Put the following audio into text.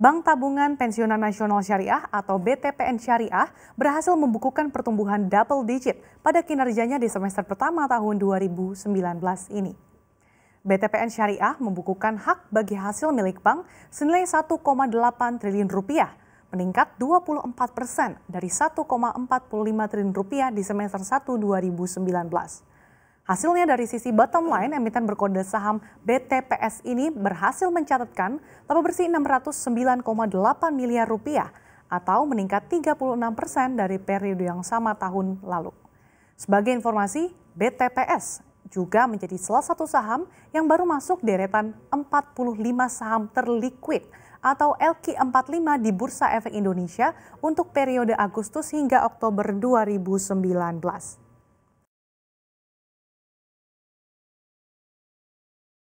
Bank Tabungan Pensiunan Nasional Syariah atau BTPN Syariah berhasil membukukan pertumbuhan double digit pada kinerjanya di semester pertama tahun 2019 ini. BTPN Syariah membukukan hak bagi hasil milik bank senilai 1,8 triliun rupiah, meningkat 24 persen dari 1,45 triliun rupiah di semester 1 2019. Hasilnya dari sisi bottom line, emiten berkode saham BTPS ini berhasil mencatatkan laba bersih 609,8 miliar rupiah atau meningkat 36 persen dari periode yang sama tahun lalu. Sebagai informasi, BTPS juga menjadi salah satu saham yang baru masuk deretan 45 saham terliquid atau LQ45 di Bursa Efek Indonesia untuk periode Agustus hingga Oktober 2019.